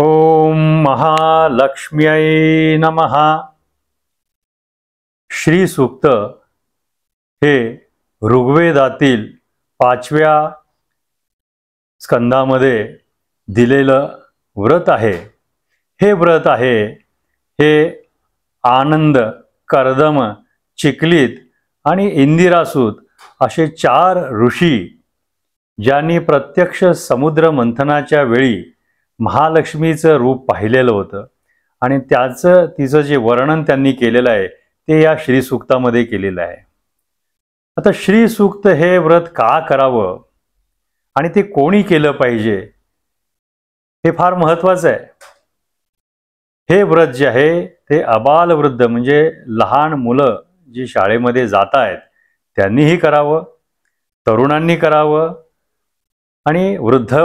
ओम महालक्ष्मी नमः श्रीसूक्त हे ऋग्वेदातील पाचव्या स्कंदामध्ये दिलेलं व्रत आहे हे व्रत आहे हे आनंद कर्दम चिकलीत आणि इंदिरासूत असे चार ऋषी ज्यांनी प्रत्यक्ष समुद्र मंथनाच्या वेळी महालक्ष्मीचं रूप पाहिलेलं होतं आणि त्याचं तिचं जे वर्णन त्यांनी केलेलं आहे ते या श्रीसूक्तामध्ये केलेलं आहे आता श्रीसूक्त हे व्रत का करावं आणि ते कोणी केलं पाहिजे हे फार महत्वाचं आहे हे व्रत जे आहे ते अबालवृद्ध म्हणजे लहान मुलं जी शाळेमध्ये जात आहेत त्यांनीही करावं तरुणांनी करावं आणि वृद्ध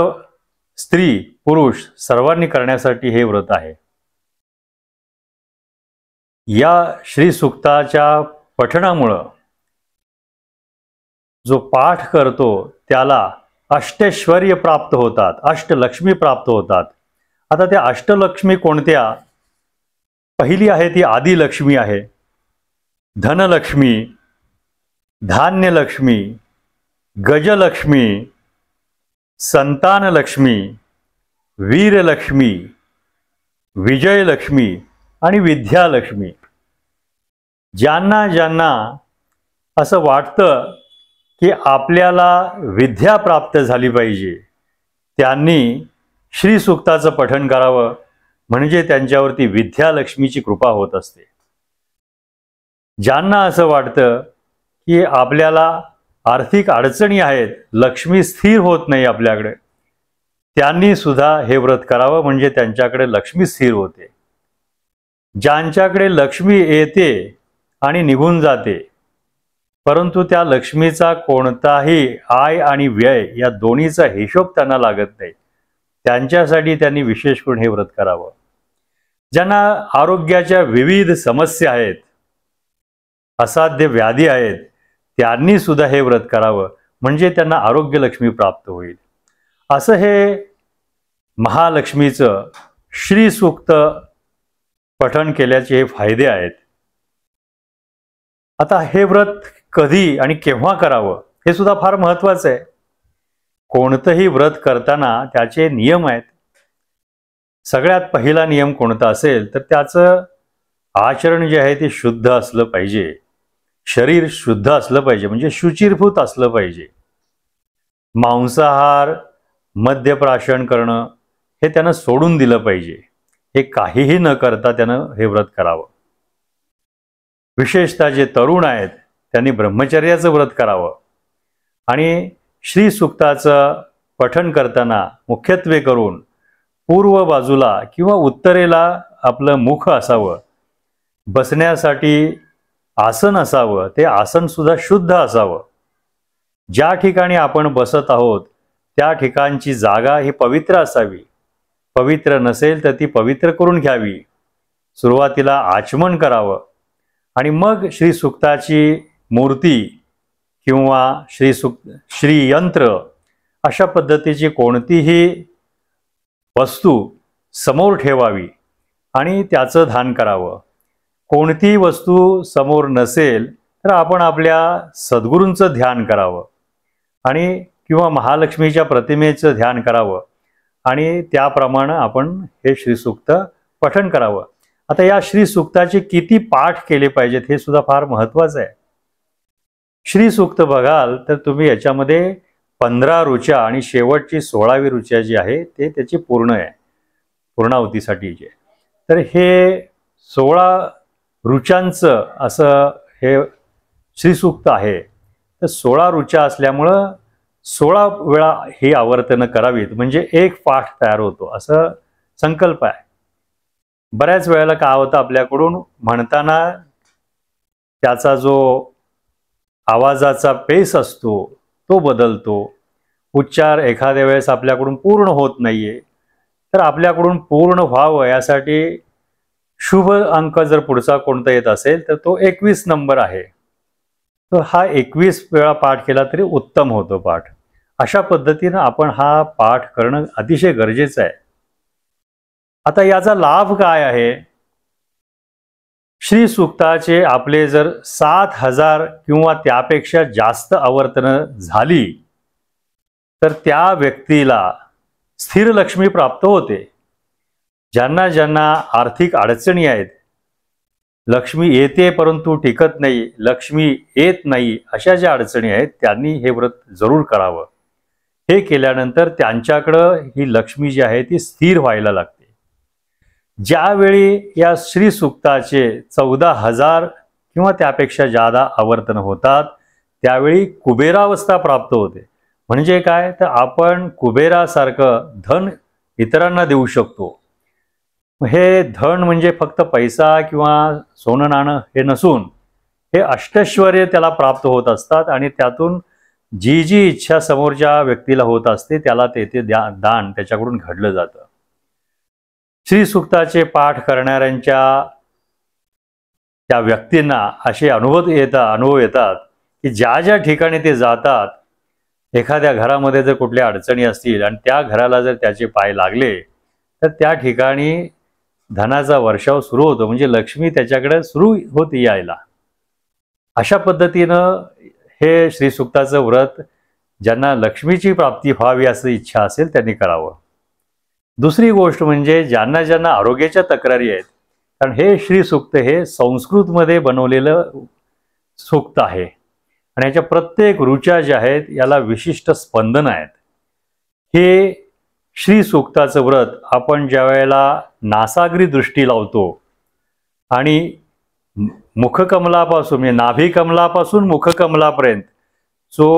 स्त्री पुरुष सर्वांनी करण्यासाठी हे व्रत आहे या श्री सुक्ताच्या पठणामुळं जो पाठ करतो त्याला अष्टैश्वर्य प्राप्त होतात अष्टलक्ष्मी प्राप्त होतात आता त्या अष्टलक्ष्मी कोणत्या पहिली आहे ती आदिलक्ष्मी आहे धनलक्ष्मी धान्यलक्ष्मी गजलक्ष्मी संतानलक्ष्मी वीरलक्ष्मी विजयलक्ष्मी आणि विद्यालक्ष्मी ज्यांना ज्यांना असं वाटतं की आपल्याला विद्या प्राप्त झाली पाहिजे त्यांनी सुक्ताचं पठण करावं म्हणजे त्यांच्यावरती विद्यालक्ष्मीची कृपा होत असते ज्यांना असं वाटतं की आपल्याला आर्थिक अडचणी आहेत लक्ष्मी स्थिर होत नाही आपल्याकडे त्यांनी सुद्धा हे व्रत करावं म्हणजे त्यांच्याकडे लक्ष्मी स्थिर होते ज्यांच्याकडे लक्ष्मी येते आणि निघून जाते परंतु त्या लक्ष्मीचा कोणताही आय आणि व्यय या दोन्हीचा हिशोब त्यांना लागत नाही त्यांच्यासाठी त्यांनी विशेष करून हे व्रत करावं ज्यांना आरोग्याच्या विविध समस्या आहेत असाध्य व्याधी आहेत त्यांनी सुद्धा हे व्रत करावं म्हणजे त्यांना आरोग्य लक्ष्मी प्राप्त होईल असं हे महालक्ष्मीचं श्रीसूक्त पठण केल्याचे हे फायदे आहेत आता हे व्रत कधी आणि केव्हा करावं हे सुद्धा फार महत्वाचं आहे कोणतंही व्रत करताना त्याचे नियम आहेत सगळ्यात पहिला नियम कोणता असेल तर त्याचं आचरण जे आहे ते शुद्ध असलं पाहिजे शरीर शुद्ध असलं पाहिजे म्हणजे शुचिरभूत असलं पाहिजे मांसाहार मद्यप्राशन करणं हे त्यानं सोडून दिलं पाहिजे हे काहीही न करता त्यानं हे व्रत करावं विशेषतः जे तरुण आहेत त्यांनी ब्रह्मचर्याचं व्रत करावं आणि श्री सुक्ताचं पठण करताना मुख्यत्वे करून पूर्व बाजूला किंवा उत्तरेला आपलं मुख असावं बसण्यासाठी आसन असावं ते आसन सुद्धा शुद्ध असावं ज्या ठिकाणी आपण बसत आहोत त्या ठिकाणची जागा ही पवित्र असावी पवित्र नसेल तर ती पवित्र करून घ्यावी सुरुवातीला आचमन करावं आणि मग श्री सुक्ताची मूर्ती किंवा श्री सुक श्रीयंत्र अशा पद्धतीची कोणतीही वस्तू समोर ठेवावी आणि त्याचं धान करावं कोणतीही वस्तू समोर नसेल तर आपण आपल्या सद्गुरूंचं ध्यान करावं आणि किंवा महालक्ष्मीच्या प्रतिमेचं ध्यान करावं आणि त्याप्रमाणे आपण हे श्रीसूक्त पठण करावं आता या श्रीसूक्ताचे किती पाठ केले पाहिजेत हे सुद्धा फार महत्त्वाचं आहे श्रीसूक्त बघाल तर तुम्ही याच्यामध्ये पंधरा रुच्या आणि शेवटची सोळावी रुच्या जी आहे ते त्याची पूर्ण आहे पूर्णावतीसाठी जे तर हे सोळा रुचांचं असं हे श्रीसूक्त आहे तर सोळा ऋचा असल्यामुळं सोळा वेळा ही आवर्तनं करावीत म्हणजे एक पाठ तयार होतो असं संकल्प आहे बऱ्याच वेळेला काय होतं आपल्याकडून म्हणताना त्याचा जो आवाजाचा पेस असतो तो बदलतो उच्चार एखाद्या वेळेस आपल्याकडून पूर्ण होत नाहीये तर आपल्याकडून पूर्ण व्हावं यासाठी शुभ अंक जर पुढचा कोणता येत असेल तर तो एकवीस नंबर आहे तर हा एकवीस वेळा पाठ केला तरी उत्तम होतो पाठ अशा पद्धतीनं आपण हा पाठ करणं अतिशय गरजेचं आहे आता याचा लाभ काय आहे श्री सुक्ताचे आपले जर सात हजार किंवा त्यापेक्षा जास्त आवर्तनं झाली तर त्या व्यक्तीला स्थिर लक्ष्मी प्राप्त होते ज्यांना ज्यांना आर्थिक अडचणी आहेत लक्ष्मी येते परंतु टिकत नाही लक्ष्मी येत नाही अशा ज्या अडचणी आहेत त्यांनी हे व्रत जरूर करावं हे केल्यानंतर त्यांच्याकडं ही लक्ष्मी जी आहे ती स्थिर व्हायला लागते ज्यावेळी या श्री सुक्ताचे चौदा हजार किंवा त्यापेक्षा जादा आवर्तन होतात त्यावेळी कुबेरावस्था प्राप्त होते म्हणजे काय तर आपण कुबेरासारखं धन इतरांना देऊ शकतो हे धन म्हणजे फक्त पैसा किंवा सोनं नाणं हे नसून हे अष्टश्वर त्याला प्राप्त होत असतात आणि त्यातून जी जी इच्छा समोरच्या व्यक्तीला होत असते त्याला ते ते दान त्याच्याकडून घडलं जातं सुक्ताचे पाठ करणाऱ्यांच्या त्या व्यक्तींना असे अनुभव येतात अनुभव येतात की ज्या ज्या ठिकाणी ते जातात एखाद्या घरामध्ये जर कुठल्या अडचणी असतील आणि त्या घराला जर त्याचे पाय लागले तर त्या ठिकाणी धनाचा वर्षाव सुरू होतो म्हणजे लक्ष्मी त्याच्याकडे सुरू होत यायला अशा पद्धतीनं हे श्रीसुक्ताचं व्रत ज्यांना लक्ष्मीची प्राप्ती व्हावी असं इच्छा असेल त्यांनी करावं दुसरी गोष्ट म्हणजे ज्यांना ज्यांना आरोग्याच्या तक्रारी आहेत कारण हे श्रीसुक्त हे संस्कृतमध्ये बनवलेलं सुक्त आहे आणि याच्या प्रत्येक रुच्या ज्या आहेत याला विशिष्ट स्पंदन आहेत हे श्री सूक्ताचं व्रत आपण ज्या वेळेला नासागरी दृष्टी लावतो आणि मुखकमलापासून म्हणजे नाभिकमलापासून मुखकमलापर्यंत जो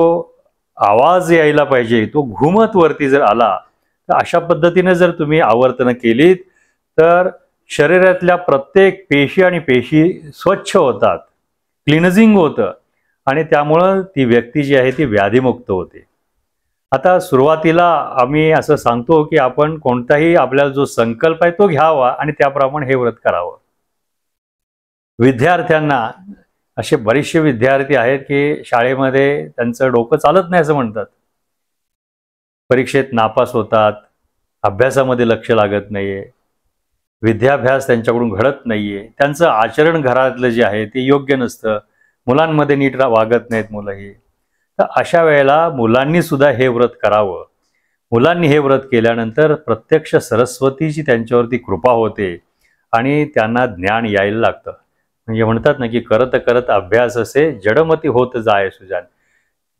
आवाज यायला पाहिजे तो घुमत वरती जर आला तर अशा पद्धतीने जर तुम्ही आवर्तनं केलीत तर शरीरातल्या प्रत्येक पेशी आणि पेशी स्वच्छ होतात क्लिनझिंग होतं आणि त्यामुळं ती व्यक्ती जी आहे ती व्याधीमुक्त होते आता सुरुवातीला आम्ही असं सांगतो की आपण कोणताही आपल्याला जो संकल्प आहे तो घ्यावा आणि त्याप्रमाणे हे व्रत करावं विद्यार्थ्यांना असे बरेचसे विद्यार्थी आहेत की शाळेमध्ये त्यांचं डोकं चालत नाही असं म्हणतात परीक्षेत नापास होतात अभ्यासामध्ये लक्ष लागत नाहीये विद्याभ्यास त्यांच्याकडून घडत नाहीये त्यांचं आचरण घरातलं जे आहे ते योग्य नसतं मुलांमध्ये नीट वागत नाहीत मुलंही तर अशा वेळेला मुलांनी सुद्धा हे व्रत करावं मुलांनी हे व्रत केल्यानंतर प्रत्यक्ष सरस्वतीची त्यांच्यावरती कृपा होते आणि त्यांना ज्ञान यायला लागतं म्हणजे म्हणतात ना की करत करत अभ्यास असे जडमती होत जाय सुजान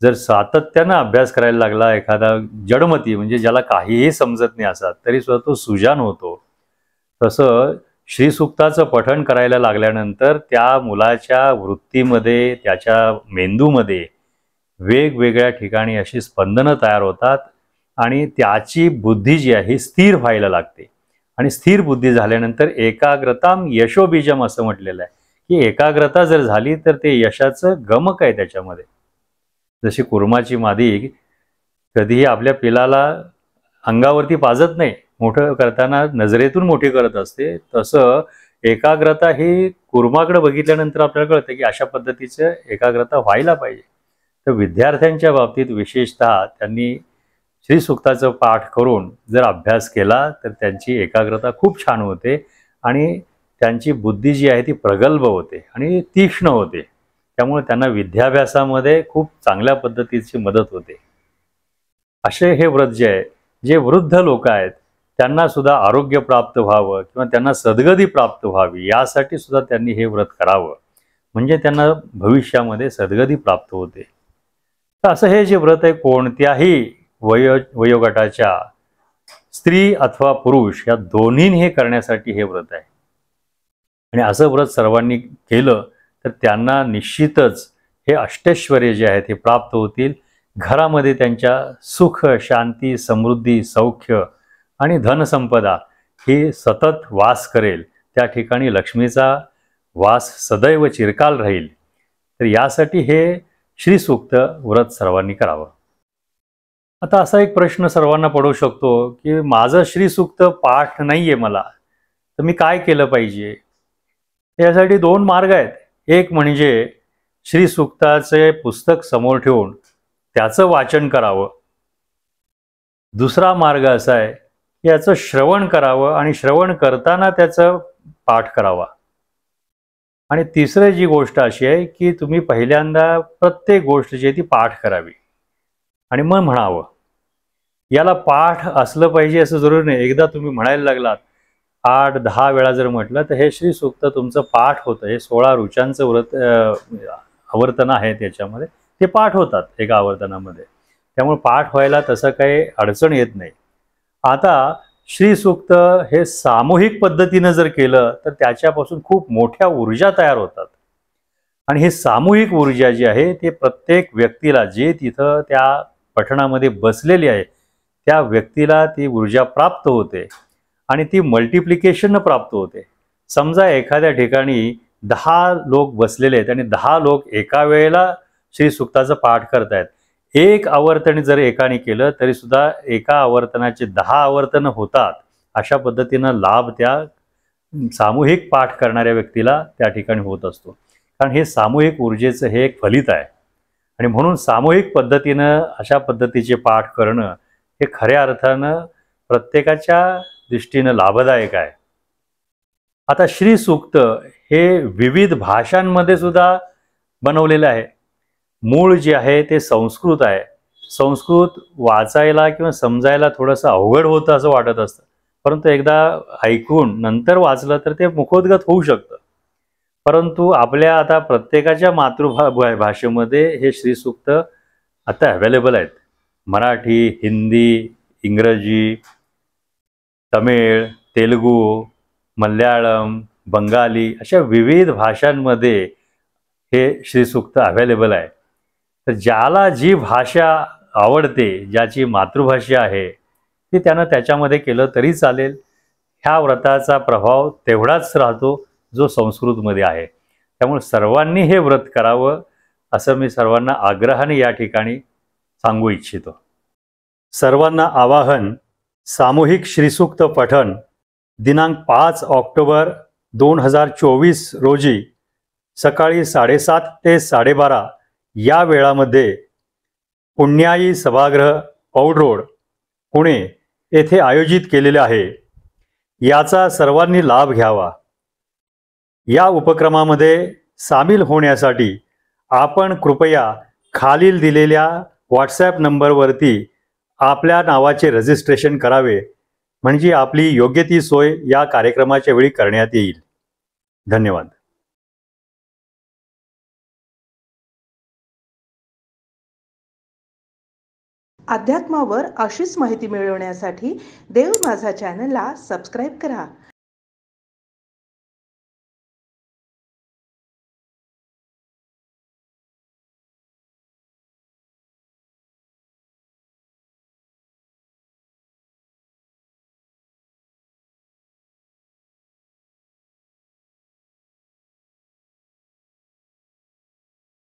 जर सातत्यानं अभ्यास करायला लागला एखादा जडमती म्हणजे ज्याला काहीही समजत नाही असा तरी सुद्धा तो सुजान होतो तसं श्रीसुक्ताचं पठण करायला लागल्यानंतर त्या मुलाच्या वृत्तीमध्ये त्याच्या मेंदूमध्ये वेगवेगळ्या ठिकाणी अशी स्पंदनं तयार होतात आणि त्याची बुद्धी जी आहे स्थिर व्हायला लागते आणि स्थिर बुद्धी झाल्यानंतर एकाग्रता यशोबीजम असं म्हटलेलं आहे की एकाग्रता जर झाली तर ते यशाचं गमक आहे त्याच्यामध्ये जशी कुर्माची मादी कधीही आपल्या पिलाला अंगावरती पाजत नाही मोठं करताना नजरेतून मोठी करत असते तसं एकाग्रता ही कुर्माकडे बघितल्यानंतर आपल्याला कळतं की अशा पद्धतीचं एकाग्रता व्हायला पाहिजे तर विद्यार्थ्यांच्या बाबतीत विशेषतः त्यांनी श्रीसुक्ताचं पाठ करून जर अभ्यास केला तर त्यांची एकाग्रता खूप छान होते आणि त्यांची बुद्धी जी आहे ती प्रगल्भ होते आणि तीक्ष्ण होते त्यामुळे त्यांना विद्याभ्यासामध्ये खूप चांगल्या पद्धतीची मदत होते असे हे व्रत जे आहे जे वृद्ध लोक आहेत त्यांना सुद्धा आरोग्य प्राप्त व्हावं किंवा त्यांना सद्गती प्राप्त व्हावी यासाठी सुद्धा त्यांनी हे व्रत करावं म्हणजे त्यांना भविष्यामध्ये सद्गती प्राप्त होते तर असं हे जे व्रत आहे कोणत्याही वयो वयोगटाच्या स्त्री अथवा पुरुष या दोन्हीने हे करण्यासाठी हे व्रत आहे आणि असं व्रत सर्वांनी केलं तर त्यांना निश्चितच हे अष्टेश्वर जे आहे ते प्राप्त होतील घरामध्ये त्यांच्या सुख शांती समृद्धी सौख्य आणि धनसंपदा ही सतत वास करेल त्या ठिकाणी लक्ष्मीचा वास सदैव चिरकाल राहील तर यासाठी हे श्रीसूक्त व्रत सर्वांनी करावं आता असा एक प्रश्न सर्वांना पडू शकतो की माझं श्रीसूक्त पाठ नाही आहे मला तर मी काय केलं पाहिजे यासाठी दोन मार्ग आहेत एक म्हणजे श्रीसूक्ताचे पुस्तक समोर ठेवून त्याचं वाचन करावं दुसरा मार्ग असा आहे की याचं श्रवण करावं आणि श्रवण करताना त्याचं पाठ करावा आणि तिसरं जी गोष्ट अशी आहे की तुम्ही पहिल्यांदा प्रत्येक गोष्ट जी आहे ती पाठ करावी आणि मग म्हणावं याला पाठ असलं पाहिजे असं जरुरी नाही एकदा तुम्ही म्हणायला लागलात आठ दहा वेळा जर म्हटलं तर हे श्री सूक्त तुमचं पाठ होतं हे सोळा रुचांचं व्रत आवर्तन आहे त्याच्यामध्ये ते पाठ होतात एका आवर्तनामध्ये त्यामुळे पाठ व्हायला तसं काही अडचण येत नाही आता श्रीसूक्त हे सामूहिक पद्धतीनं जर केलं तर त्याच्यापासून खूप मोठ्या ऊर्जा तयार होतात आणि हे सामूहिक ऊर्जा जी आहे ते प्रत्येक व्यक्तीला जे तिथं त्या पठणामध्ये बसलेली आहे त्या व्यक्तीला ती ऊर्जा प्राप्त होते आणि ती मल्टिप्लिकेशननं प्राप्त होते समजा एखाद्या ठिकाणी दहा लोक बसलेले आहेत आणि दहा लोक एका वेळेला सुक्ताचं पाठ करतायत एक आवर्तन जर एकाने केलं तरी सुद्धा एका आवर्तनाचे दहा आवर्तन होतात अशा पद्धतीनं लाभ त्या सामूहिक पाठ करणाऱ्या व्यक्तीला त्या ठिकाणी होत असतो कारण हे सामूहिक ऊर्जेचं हे एक फलित आहे आणि म्हणून सामूहिक पद्धतीनं अशा पद्धतीचे पाठ करणं हे खऱ्या अर्थानं प्रत्येकाच्या दृष्टीनं लाभदायक आहे आता श्री सूक्त हे विविध भाषांमध्ये सुद्धा बनवलेलं आहे मूळ जे आहे ते संस्कृत आहे संस्कृत वाचायला किंवा समजायला थोडंसं अवघड होतं असं वाटत असतं परंतु एकदा ऐकून नंतर वाचलं तर ते मुखोद्गत होऊ शकतं परंतु आपल्या आता प्रत्येकाच्या मातृभा भाषेमध्ये हे श्रीसूक्त आता अवेलेबल आहेत मराठी हिंदी इंग्रजी तमिळ तेलगू मल्याळम बंगाली अशा विविध भाषांमध्ये हे श्रीसूक्त अवेलेबल आहे तर ज्याला जी भाषा आवडते ज्याची मातृभाषा आहे ती त्यानं त्याच्यामध्ये केलं तरी चालेल ह्या व्रताचा प्रभाव तेवढाच राहतो जो संस्कृतमध्ये आहे त्यामुळे सर्वांनी हे व्रत करावं असं मी सर्वांना आग्रहाने या ठिकाणी सांगू इच्छितो सर्वांना आवाहन सामूहिक श्रीसूक्त पठन दिनांक पाच ऑक्टोबर दोन हजार चोवीस रोजी सकाळी साडेसात ते साडेबारा या वेळामध्ये पुण्याई सभागृह पौड रोड पुणे येथे आयोजित केलेले आहे याचा सर्वांनी लाभ घ्यावा या उपक्रमामध्ये सामील होण्यासाठी आपण कृपया खालील दिलेल्या व्हॉट्सॲप नंबरवरती आपल्या नावाचे रजिस्ट्रेशन करावे म्हणजे आपली योग्य ती सोय या कार्यक्रमाच्या वेळी करण्यात येईल धन्यवाद अध्यात्मावर अशीच माहिती मिळवण्यासाठी देव माझा चॅनलला सबस्क्राईब करा